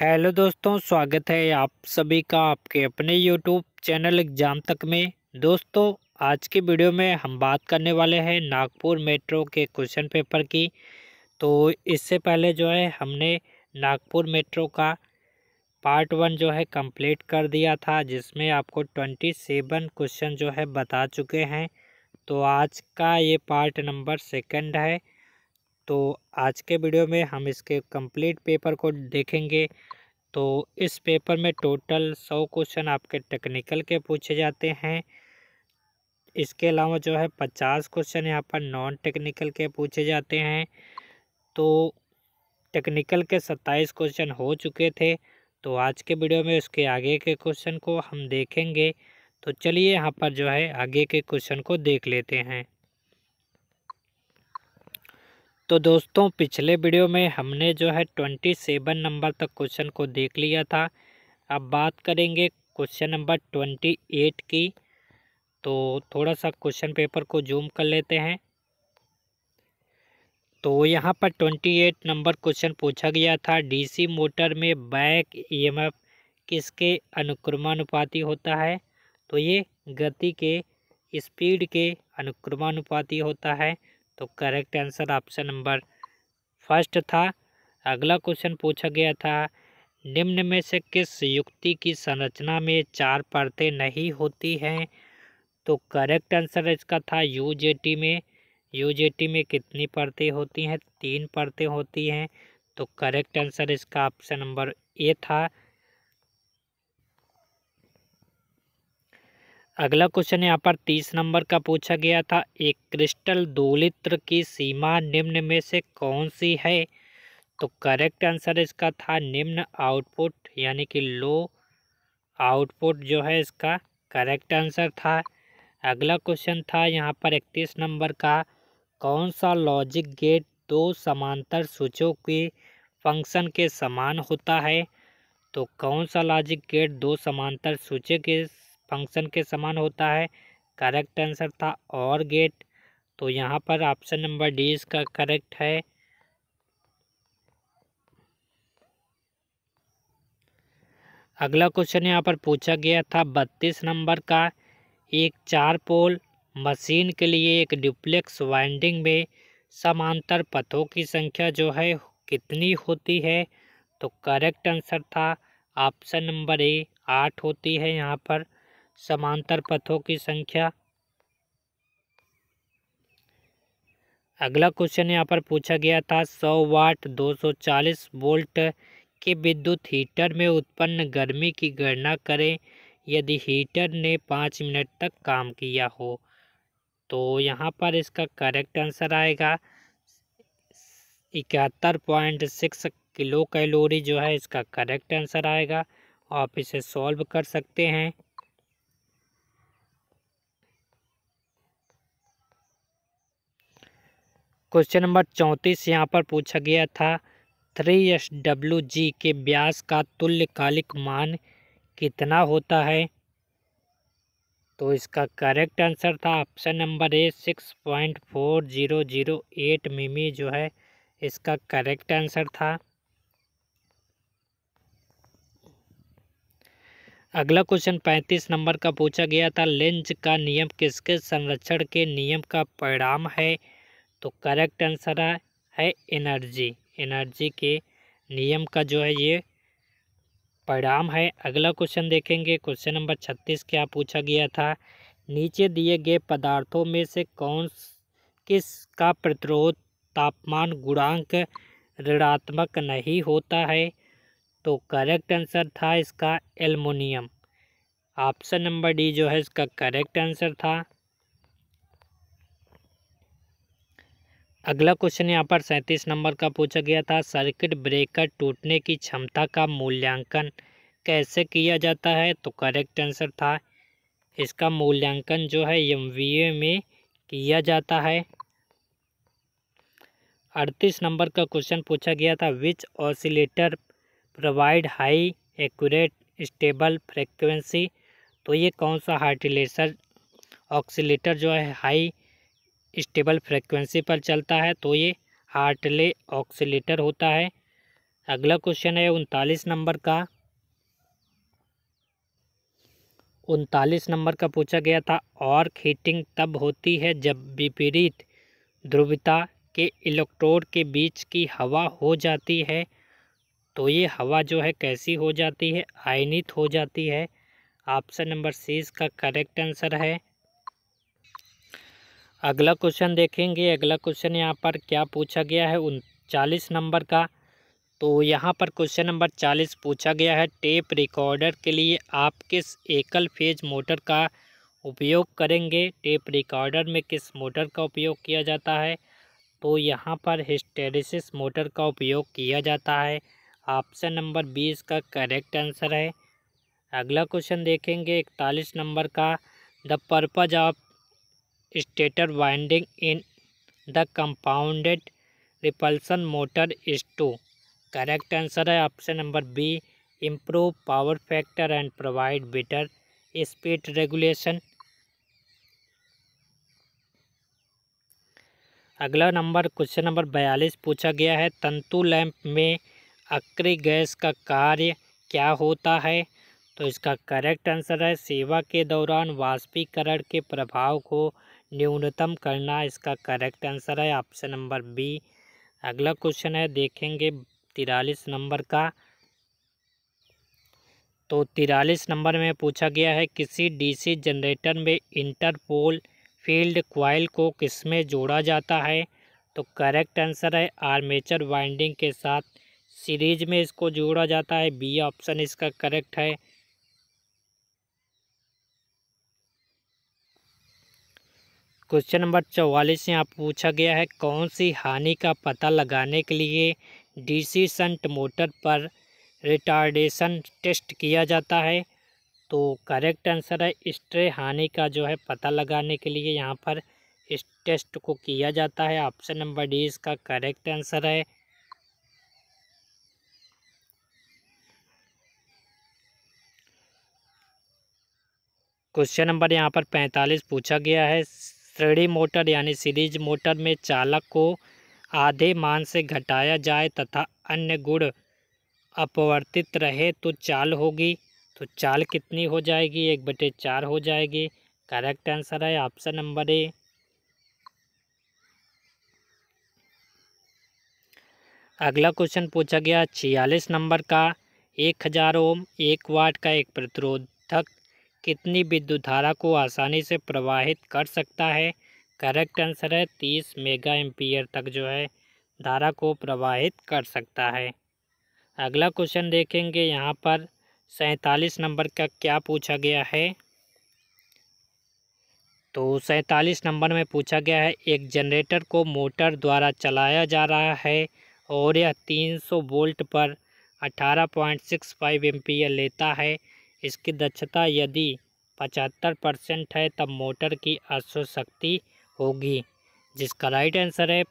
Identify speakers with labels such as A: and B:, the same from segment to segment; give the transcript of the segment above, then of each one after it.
A: hello दोस्तों स्वागत है आप सभी का आपके अपने यूट्यूब चैनल एग्जाम तक में दोस्तों आज के वीडियो में हम बात करने वाले हैं नागपुर मेट्रो के क्वेश्चन पेपर की तो इससे पहले जो है हमने नागपुर मेट्रो का पार्ट वन जो है कंप्लीट कर दिया था जिसमें आपको ट्वेंटी सेवन क्वेश्चन जो है बता चुके हैं तो आज का ये पार्ट नंबर सेकेंड है तो आज के वीडियो में हम इसके कंप्लीट पेपर को देखेंगे तो इस पेपर में टोटल सौ क्वेश्चन आपके टेक्निकल के पूछे जाते हैं इसके अलावा जो है पचास क्वेश्चन यहाँ पर नॉन टेक्निकल के पूछे जाते हैं तो टेक्निकल के सत्ताईस क्वेश्चन हो चुके थे तो आज के वीडियो में उसके आगे के क्वेश्चन को हम देखेंगे तो चलिए यहाँ पर जो है आगे के क्वेश्चन को देख लेते हैं तो दोस्तों पिछले वीडियो में हमने जो है ट्वेंटी सेवन नंबर तक क्वेश्चन को देख लिया था अब बात करेंगे क्वेश्चन नंबर ट्वेंटी एट की तो थोड़ा सा क्वेश्चन पेपर को जूम कर लेते हैं तो यहाँ पर ट्वेंटी एट नंबर क्वेश्चन पूछा गया था डीसी मोटर में बैक ईएमएफ किसके अनुक्रमानुपाती होता है तो ये गति के स्पीड के अनुक्रमानुपाती होता है तो correct answer option number first था अगला क्वेश्चन पूछा गया था निम्न में से किस युक्ति की संरचना में चार परतें नहीं होती हैं तो करेक्ट आंसर इसका था टी में टी में कितनी परतें होती हैं तीन परतें होती हैं तो करेक्ट आंसर इसका ऑप्शन नंबर ए था अगला क्वेश्चन यहाँ पर तीस नंबर का पूछा गया था एक क्रिस्टल दूलित्र की सीमा निम्न में से कौन सी है तो करेक्ट आंसर इसका था निम्न आउटपुट यानी कि लो आउटपुट जो है इसका करेक्ट आंसर था अगला क्वेश्चन था यहाँ पर इकतीस नंबर का कौन सा लॉजिक गेट दो समांतर सूचों के फंक्शन के समान होता है तो कौन सा लॉजिक गेट दो समांतर सूची के फंक्शन के समान होता है करेक्ट आंसर था और गेट तो यहाँ पर ऑप्शन नंबर डी इसका करेक्ट है अगला क्वेश्चन यहाँ पर पूछा गया था बत्तीस नंबर का एक चार पोल मशीन के लिए एक डुप्लेक्स वाइंडिंग में समांतर पथों की संख्या जो है कितनी होती है तो करेक्ट आंसर था ऑप्शन नंबर ए आठ होती है यहाँ पर समांतर पथों की संख्या अगला क्वेश्चन यहाँ पर पूछा गया था सौ वाट दो सौ चालीस वोल्ट के विद्युत हीटर में उत्पन्न गर्मी की गणना करें यदि हीटर ने पाँच मिनट तक काम किया हो तो यहाँ पर इसका करेक्ट आंसर आएगा इकहत्तर पॉइंट सिक्स किलो कैलोरी जो है इसका करेक्ट आंसर आएगा आप इसे सॉल्व कर सकते हैं क्वेश्चन नंबर चौंतीस यहाँ पर पूछा गया था थ्री एस डब्ल्यू जी के ब्यास का तुल्यकालिक मान कितना होता है तो इसका करेक्ट आंसर था option number A six point four zero zero eight मिमी जो है इसका करेक्ट आंसर था अगला क्वेश्चन पैंतीस नंबर का पूछा गया था लेंज का नियम किसके संरक्षण के नियम का परिणाम है तो करेक्ट आंसर है, है एनर्जी एनर्जी के नियम का जो है ये परिणाम है अगला क्वेश्चन देखेंगे क्वेश्चन नंबर छत्तीस क्या पूछा गया था नीचे दिए गए पदार्थों में से कौन किस का प्रतिरोध तापमान गुणांक ऋणात्मक नहीं होता है तो करेक्ट आंसर था इसका एल्युमिनियम ऑप्शन नंबर डी जो है इसका करेक्ट आंसर था अगला क्वेश्चन यहाँ पर सैंतीस नंबर का पूछा गया था सर्किट ब्रेकर टूटने की क्षमता का मूल्यांकन कैसे किया जाता है तो करेक्ट आंसर था इसका मूल्यांकन जो है एम में किया जाता है अड़तीस नंबर का क्वेश्चन पूछा गया था which oscillator provide high accurate stable frequency तो ये कौन सा हार्टिलेसर ऑक्सीटर जो है हाई स्टेबल फ्रिक्वेंसी पर चलता है तो ये हार्टले ऑक्सीटर होता है अगला क्वेश्चन है उनतालीस नंबर का उनतालीस नंबर का पूछा गया था और हीटिंग तब होती है जब विपरीत ध्रुवता के इलेक्ट्रोड के बीच की हवा हो जाती है तो ये हवा जो है कैसी हो जाती है आयनित हो जाती है ऑप्शन नंबर सी इसका करेक्ट आंसर है अगला क्वेश्चन देखेंगे अगला क्वेश्चन यहाँ पर क्या पूछा गया है उनचालीस नंबर का तो यहाँ पर क्वेश्चन नंबर चालीस पूछा गया है टेप रिकॉर्डर के लिए आप किस एकल फेज मोटर का उपयोग करेंगे टेप रिकॉर्डर में किस मोटर का उपयोग किया जाता है तो यहाँ पर हिस्टेरिसिस मोटर का उपयोग किया जाता है ऑप्शन नंबर बीस का करेक्ट आंसर है अगला क्वेश्चन देखेंगे इकतालीस नंबर का the purpose of stator winding in the compounded repulsion motor is to correct answer है option number B improve power factor and provide better speed regulation अगला नंबर क्वेश्चन नंबर बयालीस पूछा गया है तंतु लैंप में अक्री गैस का कार्य क्या होता है तो इसका करेक्ट आंसर है सेवा के दौरान वाष्पीकरण के प्रभाव को न्यूनतम करना इसका करेक्ट आंसर है ऑप्शन नंबर बी अगला क्वेश्चन है देखेंगे तिरालीस नंबर का तो तिरालीस नंबर में पूछा गया है किसी डीसी जनरेटर में इंटरपोल फील्ड क्वाइल को किसमें जोड़ा जाता है तो करेक्ट आंसर है आर्मेचर वाइंडिंग के साथ सीरीज में इसको जोड़ा जाता है बी ऑप्शन इसका करेक्ट है क्वेश्चन नंबर चौवालीस यहाँ पूछा गया है कौन सी हानि का पता लगाने के लिए डीसी संट मोटर पर रिटार्डेशन टेस्ट किया जाता है तो करेक्ट आंसर है स्ट्रे हानि का जो है पता लगाने के लिए यहाँ पर इस टेस्ट को किया जाता है ऑप्शन नंबर डी इसका करेक्ट आंसर है क्वेश्चन नंबर यहाँ पर पैंतालीस पूछा गया है श्रेणी मोटर यानी सीरीज मोटर में चालक को आधे मान से घटाया जाए तथा अन्य गुण अपवर्तित रहे तो चाल होगी तो चाल कितनी हो जाएगी एक बटे चार हो जाएगी करेक्ट आंसर है ऑप्शन नंबर ए अगला क्वेश्चन पूछा गया छियालीस नंबर का एक हज़ार ओम एक वाट का एक प्रतिरोधक कितनी विद्युत धारा को आसानी से प्रवाहित कर सकता है करेक्ट आंसर है तीस मेगा एम्पियर तक जो है धारा को प्रवाहित कर सकता है अगला क्वेश्चन देखेंगे यहाँ पर सैतालीस नंबर का क्या पूछा गया है तो सैतालीस नंबर में पूछा गया है एक जनरेटर को मोटर द्वारा चलाया जा रहा है और यह तीन सौ वोल्ट पर अठारह पॉइंट सिक्स फाइव एम लेता है इसकी दक्षता यदि पचहत्तर परसेंट है तब मोटर की अश्व शक्ति होगी जिसका राइट आंसर है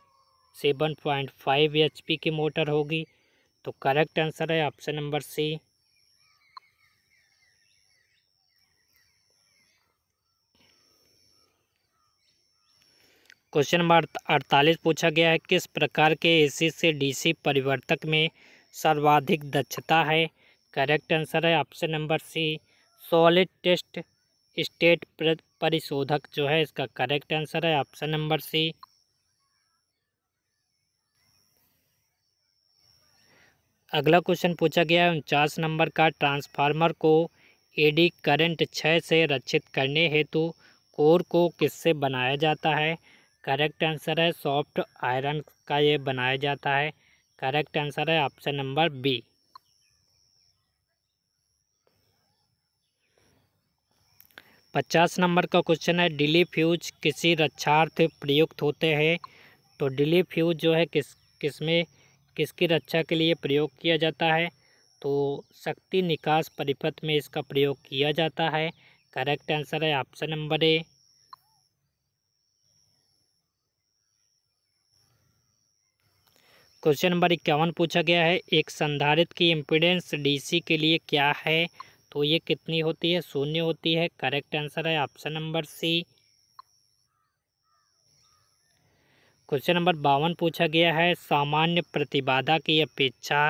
A: seven point five H P की मोटर होगी तो करेक्ट आंसर है option number C question number अड़तालीस पूछा गया है किस प्रकार के एसी से डीसी परिवर्तक में सर्वाधिक दक्षता है करेक्ट आंसर है option number C solid test state परिशोधक जो है इसका करेक्ट आंसर है ऑप्शन नंबर सी अगला क्वेश्चन पूछा गया है उनचास नंबर का ट्रांसफार्मर को एडी करंट छः से रक्षित करने हेतु कोर को किससे बनाया जाता है करेक्ट आंसर है सॉफ्ट आयरन का ये बनाया जाता है करेक्ट आंसर है ऑप्शन नंबर बी पचास नंबर का क्वेश्चन है डिली फ्यूज किसी रक्षार्थ प्रयुक्त होते हैं तो डिली फ्यूज जो है किस किस में किसकी रक्षा के लिए प्रयोग किया जाता है तो शक्ति निकास परिपथ में इसका प्रयोग किया जाता है करेक्ट आंसर है option number A question number इक्यावन पूछा गया है एक संधारित की इम्पिडेंस डीसी के लिए क्या है तो ये कितनी होती है शून्य होती है करेक्ट आंसर है option number C question number बावन पूछा गया है सामान्य प्रतिबाधा की अपेक्षा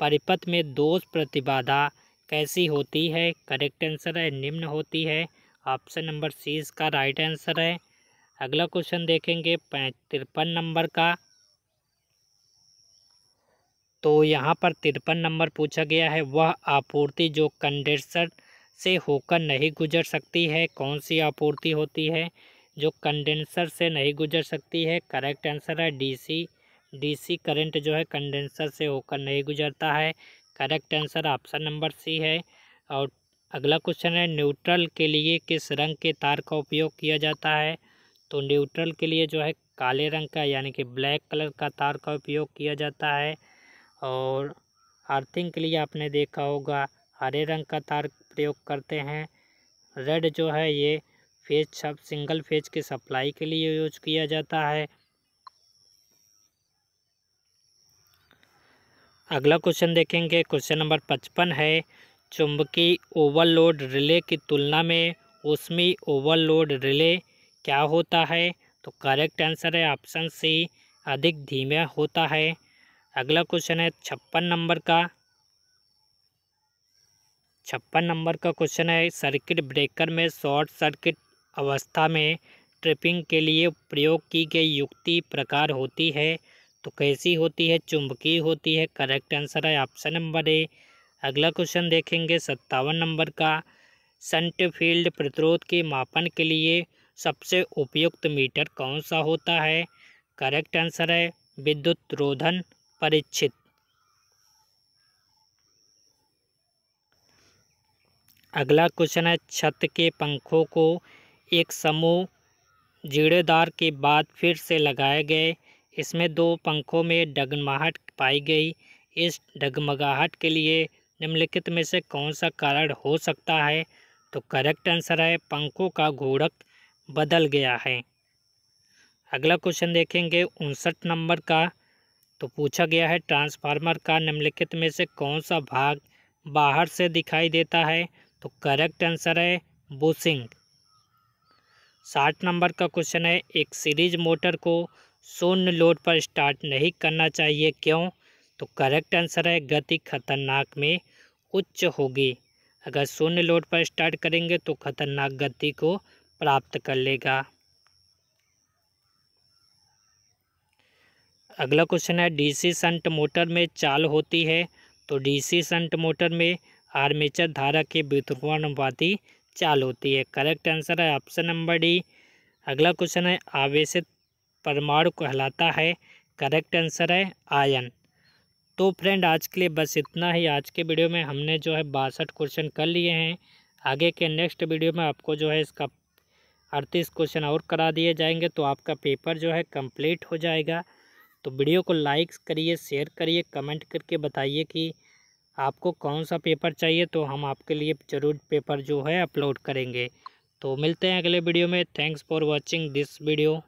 A: परिपथ में दोष प्रतिबाधा कैसी होती है करेक्ट आंसर है निम्न होती है ऑप्शन नंबर सी इसका राइट आंसर है अगला क्वेश्चन देखेंगे तिरपन नंबर का तो यहाँ पर तिरपन नंबर पूछा गया है वह आपूर्ति जो कंडेंसर से होकर नहीं गुजर सकती है कौन सी आपूर्ति होती है जो कंडेंसर से नहीं गुजर सकती है करेक्ट आंसर है डीसी डीसी करंट जो है कंडेंसर से होकर नहीं गुजरता है correct answer option number C है और अगला क्वेश्चन है न्यूट्रल के लिए किस रंग के तार का उपयोग किया जाता है तो न्यूट्रल के लिए जो है काले रंग का यानी कि ब्लैक कलर का तार का उपयोग किया जाता है और अर्थिंग के लिए आपने देखा होगा हरे रंग का तार प्रयोग करते हैं रेड जो है ये फेज सब सिंगल फेज की सप्लाई के लिए यूज किया जाता है अगला क्वेश्चन देखेंगे क्वेश्चन नंबर पचपन है चुंबकीय ओवरलोड रिले की तुलना में उसमें ओवरलोड रिले क्या होता है तो करेक्ट आंसर है ऑप्शन सी अधिक धीमे होता है अगला क्वेश्चन है छप्पन नंबर का छप्पन नंबर का क्वेश्चन है सर्किट ब्रेकर में शॉर्ट सर्किट अवस्था में ट्रिपिंग के लिए प्रयोग की गई युक्ति प्रकार होती है तो कैसी होती है चुंबकीय होती है करेक्ट आंसर है ऑप्शन नंबर ए अगला क्वेश्चन देखेंगे सत्तावन नंबर का सेंट फील्ड प्रतिरोध के मापन के लिए सबसे उपयुक्त मीटर कौन सा होता है करेक्ट आंसर है विद्युत रोधन परिचित अगला क्वेश्चन है छत के पंखों को एक समूह जीड़ेदार के बाद फिर से लगाए गए इसमें दो पंखों में डगमगाहट पाई गई इस डगमगाहट के लिए निम्नलिखित में से कौन सा कारण हो सकता है तो करेक्ट आंसर है पंखों का घोड़क बदल गया है अगला क्वेश्चन देखेंगे उनसठ नंबर का तो पूछा गया है ट्रांसफार्मर का निम्नलिखित में से कौन सा भाग बाहर से दिखाई देता है तो करेक्ट आंसर है बुसिंग साठ नंबर का क्वेश्चन है एक सीरीज मोटर को शून्य लोड पर स्टार्ट नहीं करना चाहिए क्यों तो करेक्ट आंसर है गति खतरनाक में उच्च होगी अगर शून्य लोड पर स्टार्ट करेंगे तो खतरनाक गति को प्राप्त कर लेगा अगला क्वेश्चन है डीसी संट मोटर में चाल होती है तो डीसी संट मोटर में आर्मेचर धारा के विध्रुवानुपाती चाल होती है करेक्ट आंसर है ऑप्शन नंबर डी अगला क्वेश्चन है आवेशित परमाणु कहलाता है करेक्ट आंसर है आयन तो फ्रेंड आज के लिए बस इतना ही आज के वीडियो में हमने जो है बासठ क्वेश्चन कर लिए हैं आगे के नेक्स्ट वीडियो में आपको जो है इसका अड़तीस क्वेश्चन और करा दिए जाएंगे तो आपका पेपर जो है कंप्लीट हो जाएगा तो वीडियो को लाइक करिए शेयर करिए कमेंट करके बताइए कि आपको कौन सा पेपर चाहिए तो हम आपके लिए ज़रूर पेपर जो है अपलोड करेंगे तो मिलते हैं अगले वीडियो में thanks for watching this video